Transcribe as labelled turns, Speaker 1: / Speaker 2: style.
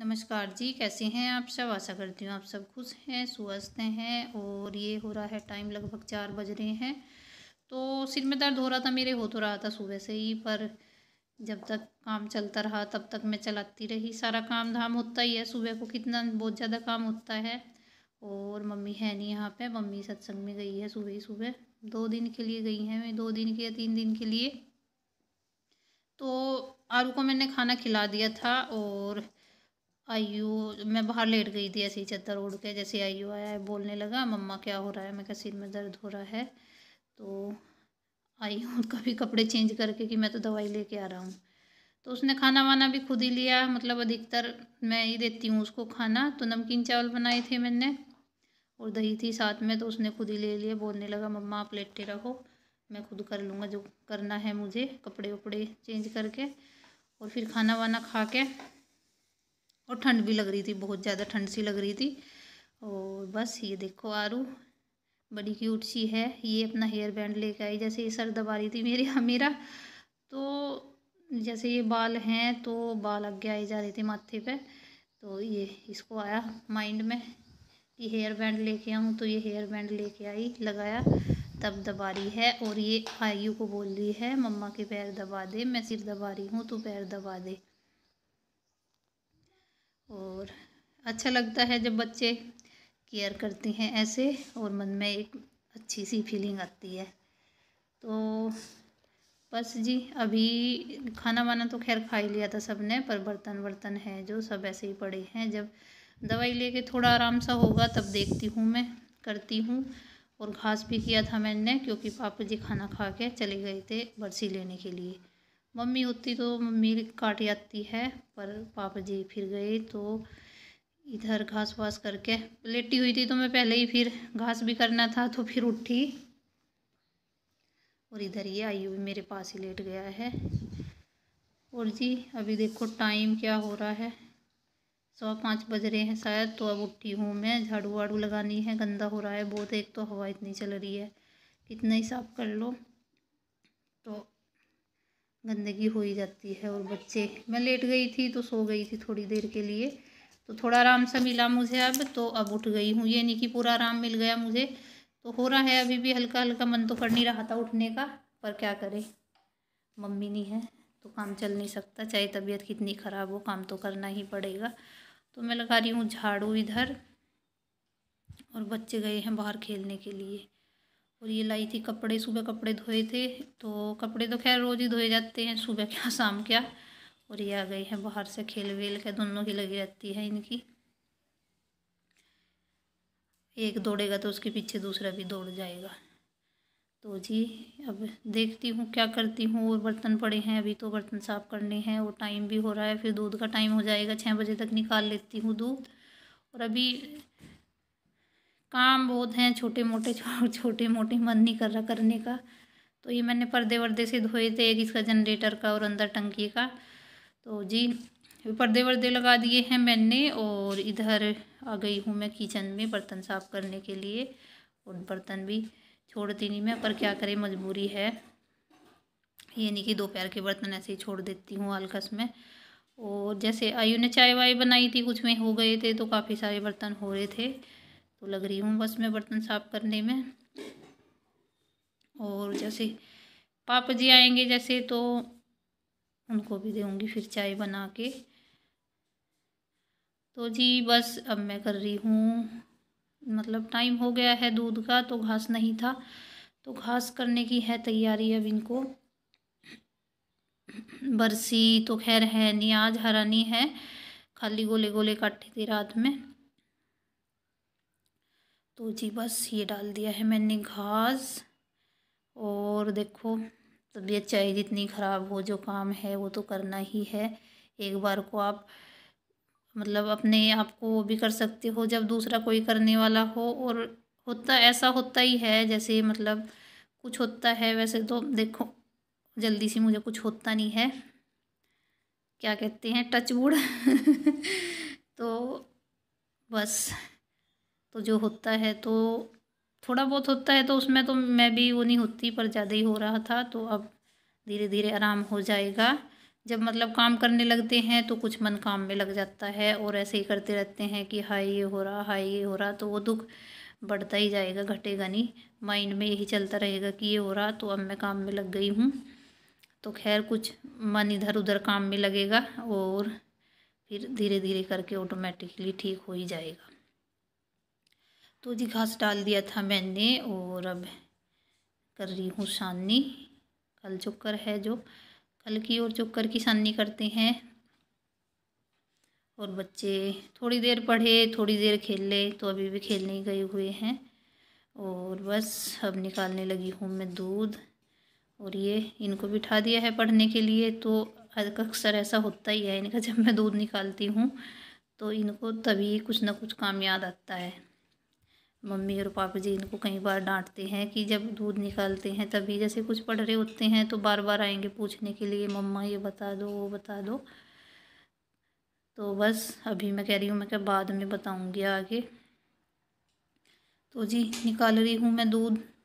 Speaker 1: नमस्कार जी कैसे हैं आप सब आशा करती हूँ आप सब खुश हैं स्वस्थ हैं और ये हो रहा है टाइम लगभग चार बज रहे हैं तो सिर में दर्द हो रहा था मेरे हो तो रहा था सुबह से ही पर जब तक काम चलता रहा तब तक मैं चलाती रही सारा काम धाम होता ही है सुबह को कितना बहुत ज़्यादा काम होता है और मम्मी है नहीं यहाँ पर मम्मी सत्संग में गई है सुबह ही सुबह दो दिन के लिए गई हैं मैं दो दिन के या तीन दिन के लिए तो आरू को मैंने खाना खिला दिया था और आयु मैं बाहर लेट गई थी ऐसे ही चद्दर उड़ के जैसे आयु आया है बोलने लगा मम्मा क्या हो रहा है मैं क्या सिर में दर्द हो रहा है तो आई आयु कभी कपड़े चेंज करके कि मैं तो दवाई लेके आ रहा हूँ तो उसने खाना वाना भी खुद ही लिया मतलब अधिकतर मैं ही देती हूँ उसको खाना तो नमकीन चावल बनाए थे मैंने और दही थी साथ में तो उसने खुद ही ले लिया बोलने लगा मम्मा आप लेटे रहो मैं खुद कर लूँगा जो करना है मुझे कपड़े वपड़े चेंज करके और फिर खाना वाना खा के और ठंड भी लग रही थी बहुत ज़्यादा ठंड सी लग रही थी और बस ये देखो आरू बड़ी क्यूट सी है ये अपना हेयर बैंड लेके आई जैसे ये सर दबा रही थी मेरी मेरा तो जैसे ये बाल हैं तो बाल अग्न आए जा रहे थे माथे पे तो ये इसको आया माइंड में कि हेयर बैंड लेके आऊँ तो ये हेयर बैंड लेके आई लगाया तब दबा रही है और ये आयु को बोल रही है मम्मा के पैर दबा दे मैं सिर दबा रही हूँ तो पैर दबा दे और अच्छा लगता है जब बच्चे केयर करते हैं ऐसे और मन में एक अच्छी सी फीलिंग आती है तो बस जी अभी खाना वाना तो खैर खा ही लिया था सब ने पर बर्तन वर्तन है जो सब ऐसे ही पड़े हैं जब दवाई लेके थोड़ा आराम सा होगा तब देखती हूँ मैं करती हूँ और घास भी किया था मैंने क्योंकि पापा जी खाना खा के चले गए थे बरसी लेने के लिए मम्मी होती तो मम्मी काट जाती है पर पापा जी फिर गए तो इधर घास वास करके लेटी हुई थी तो मैं पहले ही फिर घास भी करना था तो फिर उठी और इधर ये आयु भी मेरे पास ही लेट गया है और जी अभी देखो टाइम क्या हो रहा है सवा पाँच बज रहे हैं शायद तो अब उठी हूँ मैं झाड़ू वाड़ू लगानी है गंदा हो रहा है बहुत एक तो हवा इतनी चल रही है कितना ही साफ कर लो तो गंदगी हो ही जाती है और बच्चे मैं लेट गई थी तो सो गई थी थोड़ी देर के लिए तो थोड़ा आराम सा मिला मुझे अब तो अब उठ गई हूँ ये नहीं कि पूरा आराम मिल गया मुझे तो हो रहा है अभी भी हल्का हल्का मन तो कर नहीं रहा था उठने का पर क्या करें मम्मी नहीं है तो काम चल नहीं सकता चाहे तबीयत कितनी ख़राब हो काम तो करना ही पड़ेगा तो मैं लगा रही हूँ झाड़ू इधर और बच्चे गए हैं बाहर खेलने के लिए और ये लाई थी कपड़े सुबह कपड़े धोए थे तो कपड़े तो खैर रोज़ ही धोए जाते हैं सुबह क्या शाम क्या और ये आ गई है बाहर से खेल वेल के दोनों की लगी रहती है इनकी एक दौड़ेगा तो उसके पीछे दूसरा भी दौड़ जाएगा तो जी अब देखती हूँ क्या करती हूँ और बर्तन पड़े हैं अभी तो बर्तन साफ़ करने हैं और टाइम भी हो रहा है फिर दूध का टाइम हो जाएगा छः बजे तक निकाल लेती हूँ दूध और अभी काम बहुत हैं छोटे मोटे छोटे मोटे मन नहीं कर रहा करने का तो ये मैंने पर्दे वर्दे से धोए थे एक इसका जनरेटर का और अंदर टंकी का तो जी पर्दे वर्दे लगा दिए हैं मैंने और इधर आ गई हूँ मैं किचन में बर्तन साफ़ करने के लिए और बर्तन भी छोड़ती नहीं मैं पर क्या करें मजबूरी है ये नहीं कि दोपहर के बर्तन ऐसे ही छोड़ देती हूँ हल्कस में और जैसे आयु ने चाय वाय बनाई थी कुछ में हो गए थे तो काफ़ी सारे बर्तन हो रहे थे तो लग रही हूँ बस मैं बर्तन साफ़ करने में और जैसे पापा जी आएंगे जैसे तो उनको भी देंगी फिर चाय बना के तो जी बस अब मैं कर रही हूँ मतलब टाइम हो गया है दूध का तो घास नहीं था तो घास करने की है तैयारी अब इनको बरसी तो खैर है नहीं आज हरानी है खाली गोले गोले काटे थे रात में तो जी बस ये डाल दिया है मैंने घास और देखो तबीयत चाहे जितनी ख़राब हो जो काम है वो तो करना ही है एक बार को आप मतलब अपने आप को वो भी कर सकते हो जब दूसरा कोई करने वाला हो और होता ऐसा होता ही है जैसे मतलब कुछ होता है वैसे तो देखो जल्दी से मुझे कुछ होता नहीं है क्या कहते हैं टच वुड तो बस तो जो होता है तो थोड़ा बहुत होता है तो उसमें तो मैं भी वो नहीं होती पर ज़्यादा ही हो रहा था तो अब धीरे धीरे आराम हो जाएगा जब मतलब काम करने लगते हैं तो कुछ मन काम में लग जाता है और ऐसे ही करते रहते हैं कि हाय ये हो रहा हाय ये हो रहा तो वो दुख बढ़ता ही जाएगा घटेगा नहीं माइंड में यही चलता रहेगा कि ये हो रहा तो अब मैं काम में लग गई हूँ तो खैर कुछ मन इधर उधर काम में लगेगा और फिर धीरे धीरे करके ऑटोमेटिकली ठीक हो ही जाएगा तो जी घास डाल दिया था मैंने और अब कर रही हूँ सानी कल चुकर है जो कल की और चुकर की सानी करते हैं और बच्चे थोड़ी देर पढ़े थोड़ी देर खेले तो अभी भी खेलने गए हुए हैं और बस अब निकालने लगी हूँ मैं दूध और ये इनको बिठा दिया है पढ़ने के लिए तो अक्सर ऐसा होता ही है इनका जब मैं दूध निकालती हूँ तो इनको तभी कुछ ना कुछ काम याद आता है मम्मी और पापा जी इनको कई बार डांटते हैं कि जब दूध निकालते हैं तभी जैसे कुछ पढ़ रहे होते हैं तो बार बार आएंगे पूछने के लिए मम्मा ये बता दो वो बता दो तो बस अभी मैं कह रही हूँ मैं क्या बाद में बताऊँगी आगे तो जी निकाल रही हूँ मैं दूध